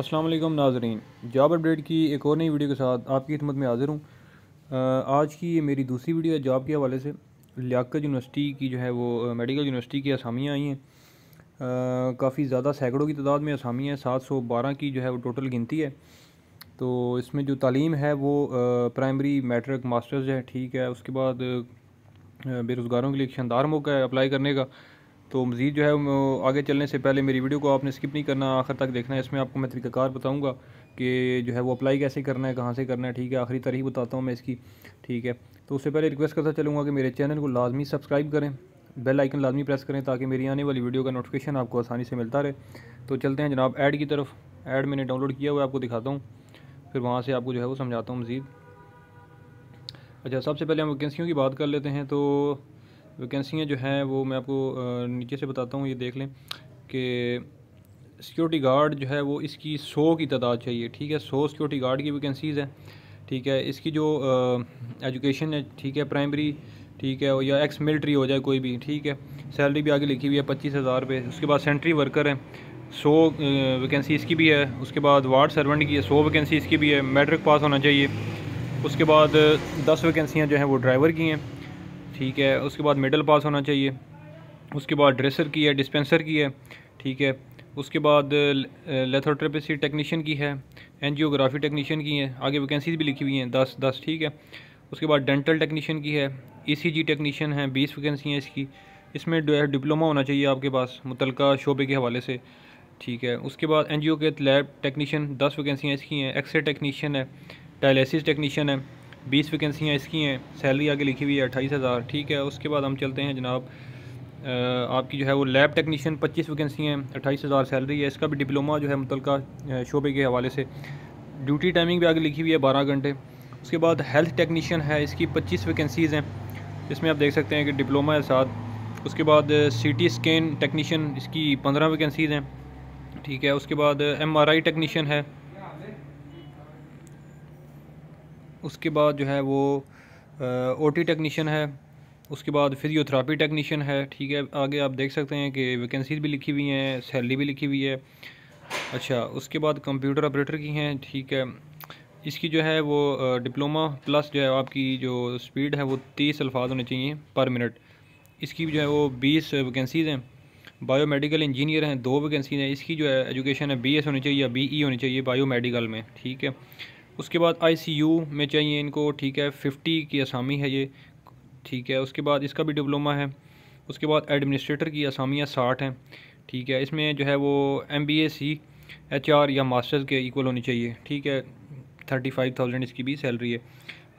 अस्सलाम नाजरीन job update की एक और नई वीडियो के साथ आपकी खिदमत में हाज़िर हूँ आज की ये मेरी दूसरी वीडियो है जॉब के हवाले से लियाकत यूनिवर्सिटी की जो है वो मेडिकल यूनिवर्सिटी की असामियाँ आई हैं काफ़ी ज़्यादा सैकड़ों की तादाद में असामियाँ सात सौ बारह की जो है वो टोटल गिनती है तो इसमें जो तालीम है वो प्राइमरी मैट्रिक मास्टर्स है ठीक है उसके बाद बेरोज़गारों के लिए एक शानदार मौका है अप्लाई करने का तो मज़ीद जो है आगे चलने से पहले मेरी वीडियो को आपने स्किप नहीं करना आखिर तक देखना है इसमें आपको मैं तरीकाकार बताऊँगा कि जो है वो अप्लाई कैसे करना है कहाँ से करना है ठीक है आखिरी तारीख बताता हूँ मैं इसकी ठीक है तो उससे पहले रिक्वेस्ट करता चलूँगा कि मेरे चैनल को लाजमी सब्सक्राइब करें बेल आइकन लाजमी प्रेस करें ताकि मेरी आने वाली वीडियो का नोटिफिकेशन आपको आसानी से मिलता रहे तो चलते हैं जनाब ऐड की तरफ ऐड मैंने डाउनलोड किया हुआ आपको दिखाता हूँ फिर वहाँ से आपको जो है वो समझाता हूँ मज़ीद अच्छा सबसे पहले हम वैकेंसीयों की बात कर लेते हैं तो वैकेंसियाँ जो हैं वो मैं आपको नीचे से बताता हूँ ये देख लें कि सिक्योरिटी गार्ड जो है वो इसकी सौ की तादाद चाहिए ठीक है सौ सिक्योरिटी गार्ड की वैकेंसीज़ हैं ठीक है इसकी जो एजुकेशन है ठीक है प्राइमरी ठीक है या एक्स मिलिट्री हो जाए कोई भी ठीक है सैलरी भी आगे लिखी हुई है पच्चीस हज़ार रुपये उसके बाद सेंट्री वर्कर हैं सौ वैकेंसी इसकी भी है उसके बाद वार्ड सर्वेंट की है सौ वैकेंसी इसकी भी है मेट्रिक पास होना चाहिए उसके बाद दस वैकेंसियाँ जो हैं वो ड्राइवर की हैं ठीक है उसके बाद मिडल पास होना चाहिए उसके बाद ड्रेसर की है डिस्पेंसर की है ठीक है उसके बाद लेथोट्रेपेसी टेक्नीशियन की है एनजियोग्राफी टेक्नीशियन की है आगे वैकेंसीज भी लिखी हुई हैं दस दस ठीक है उसके बाद डेंटल टेक्नीशियन की है ईसीजी टेक्नीशियन है बीस वैकेंसी हैं इसकी इसमें डिप्लोमा होना चाहिए आपके पास मुतल शोबे के हवाले से ठीक है उसके बाद एन के लैब टेक्नीशियन दस वैकेंसियाँ इसकी हैं एक्सरे टेक्नीशियन है डायलिसिस टेक्नीशियन है बीस वैकेंसियाँ इसकी हैं सैलरी आगे लिखी हुई है अट्ठाईस हज़ार ठीक है उसके बाद हम चलते हैं जनाब आपकी जो है वो लैब टेक्नीशियन पच्चीस वैकेंसी हैं अट्ठाईस हज़ार सैलरी है इसका भी डिप्लोमा जो है मुतल शोबे के हवाले से ड्यूटी टाइमिंग भी आगे लिखी हुई है बारह घंटे उसके बाद हेल्थ टेक्नीशियन है इसकी पच्चीस वैकेंसीज़ हैं इसमें आप देख सकते हैं कि डिप्लोमा है साथ उसके बाद सी टी स्कैन टेक्नीशियन इसकी पंद्रह वैकेंसीज़ हैं ठीक है उसके बाद एम आर आई टेक्नीशियन है उसके बाद जो है वो ओ टी टेक्नीशियन है उसके बाद फिजियोथेरापी टेक्नीशियन है ठीक है आगे आप देख सकते हैं कि वैकेंसीज भी लिखी हुई हैं सैलरी भी लिखी हुई है अच्छा उसके बाद कंप्यूटर ऑपरेटर की हैं ठीक है इसकी जो है वो डिप्लोमा प्लस जो है आपकी जो स्पीड है वो तीस अल्फाज होने चाहिए पर मिनट इसकी जो है वो बीस वैकेंसीज़ हैं बायोमेडिकल इंजीनियर हैं दो वैकेंसी हैं इसकी जो है एजुकेशन है बी एस होनी चाहिए या बी ई e होनी चाहिए बायोमेडिकल में ठीक है उसके बाद आईसीयू में चाहिए इनको ठीक है फिफ्टी की असामी है ये ठीक है उसके बाद इसका भी डिप्लोमा है उसके बाद एडमिनिस्ट्रेटर की असामियाँ साठ हैं ठीक है इसमें जो है वो M B A C H R या मास्टर्स के इक्वल होनी चाहिए ठीक है थर्टी फाइव थाउजेंड इसकी भी सैलरी है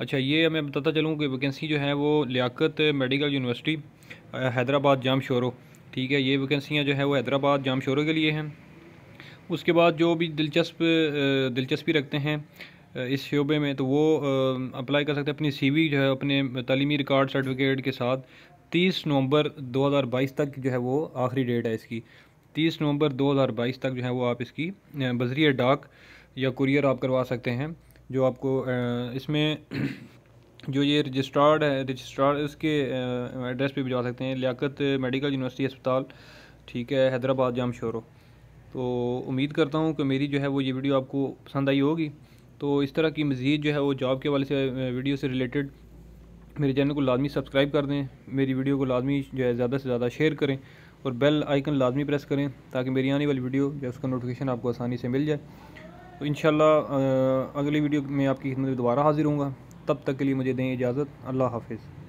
अच्छा ये मैं बताता चलूँ कि वैकेंसी जो है वो Liaquat medical university Hyderabad Jamshoro ठीक है ये वैकेंसियाँ जो है वो हैदराबाद जाम शोरो के लिए हैं उसके बाद जो भी दिलचस्प दिलचस्पी रखते हैं इस शोबे में तो वो अप्लाई कर सकते हैं अपनी सीवी जो है अपने तलीमी रिकॉर्ड सर्टिफिकेट के साथ तीस नवंबर 2022 तक जो है वो आखिरी डेट है इसकी तीस नवंबर 2022 तक जो है वो आप इसकी बजरिया डाक या कुरियर आप करवा सकते हैं जो आपको इसमें जो ये रजिस्ट्रार्ड है रजिस्ट्रार इसके एड्रेस पे भिजवा सकते हैं लियाकत मेडिकल यूनिवर्सिटी अस्पताल ठीक है हैदराबाद जाम शोरो तो उम्मीद करता हूँ कि मेरी जो है वो ये वीडियो आपको पसंद आई होगी तो इस तरह की मज़ीद जो है वो जॉब के वाले से वीडियो से रिलेटेड मेरे चैनल को लाजमी सब्सक्राइब कर दें मेरी वीडियो को लाजमी जो है ज़्यादा से ज़्यादा शेयर करें और बेल आइकन लाजमी प्रेस करें ताकि मेरी आने वाली वीडियो जो उसका नोटिफिकेशन आपको आसानी से मिल जाए तो इन अगली वीडियो में आपकी खिदमत दोबारा हाजिर हूँ तब तक के लिए मुझे दें इजाज़त अल्लाह हाफिज़